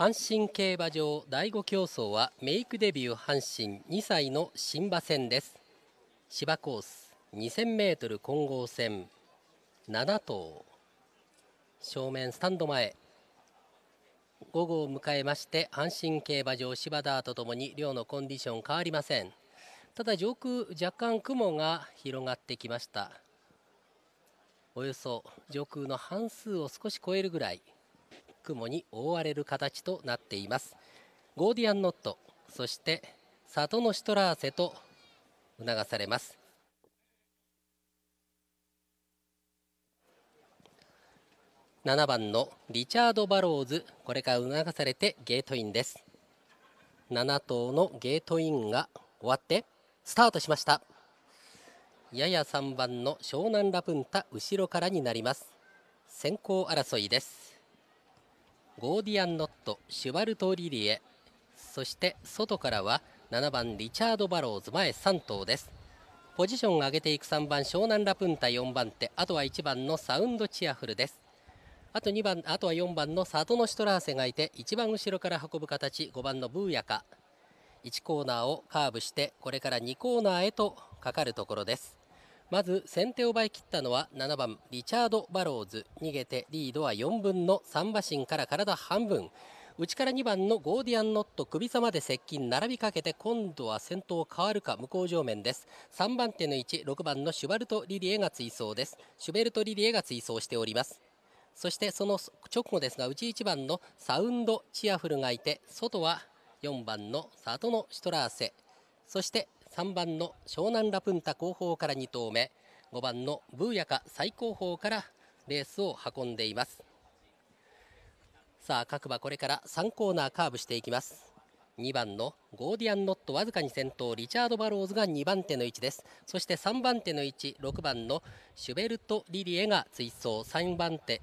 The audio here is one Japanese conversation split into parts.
阪神競馬場第5競走はメイクデビュー阪神2歳の新馬戦です芝コース 2000m 混合戦7頭正面スタンド前午後を迎えまして阪神競馬場芝ダーとともに寮のコンディション変わりませんただ上空若干雲が広がってきましたおよそ上空の半数を少し超えるぐらい雲に覆われる形となっていますゴーディアンノットそして里のシトラーセと促されます7番のリチャード・バローズこれから促されてゲートインです7頭のゲートインが終わってスタートしましたやや3番の湘南ラプンタ後ろからになります先行争いですゴーディアン・ノットシュワルト・リリエそして外からは7番リチャード・バローズ前3頭ですポジションを上げていく3番湘南ラプンタ4番手あとは1番のサウンド・チアフルですあと2番あとは4番の里のシトラーセがいて1番後ろから運ぶ形5番のブーヤカ1コーナーをカーブしてこれから2コーナーへとかかるところですまず先手を奪い切ったのは7番リチャード・バローズ逃げてリードは4分の3馬身から体半分内から2番のゴーディアンノット首差まで接近並びかけて今度は先頭変わるか向こう上面です3番手の位置6番のシュバルト・リリエが追走ですシュベルト・リリエが追走しておりますそしてその直後ですが内1番のサウンド・チアフルがいて外は4番のサトノ・シトラーセそして3番の湘南ラプンタ後方から2頭目5番のブーヤカ最高峰からレースを運んでいますさあ各馬これから3コーナーカーブしていきます2番のゴーディアンノットわずかに先頭リチャード・バローズが2番手の位置ですそして3番手の位置6番のシュベルト・リリエが追走3番手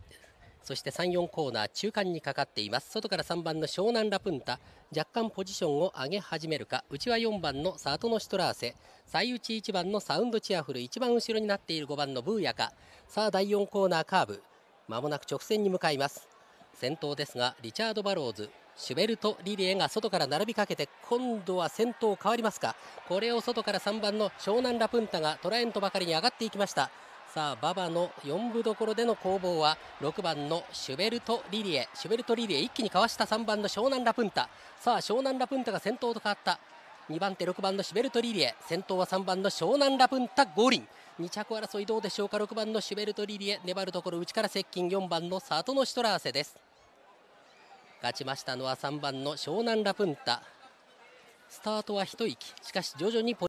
そして3、4コーナー中間にかかっています外から3番の湘南ラプンタ若干ポジションを上げ始めるか内は4番のサートノシトラーセ最内1番のサウンドチアフル一番後ろになっている5番のブーヤか、さあ第4コーナーカーブまもなく直線に向かいます先頭ですがリチャード・バローズシュベルト・リリエが外から並びかけて今度は先頭変わりますかこれを外から3番の湘南ラプンタがトラエントばかりに上がっていきましたさあ馬場の4分どころでの攻防は6番のシュベルト・リリエシュベルト・リリエ一気にかわした3番の湘南ラプンタさあ湘南ラプンタが先頭と変わった2番手6番のシュベルト・リリエ先頭は3番の湘南ラプンタ五輪2着争いどうでしょうか6番のシュベルト・リリエ粘るところ内から接近4番の里のシトラーセです勝ちましたのは3番の湘南ラプンタスタートは一息しかし徐々に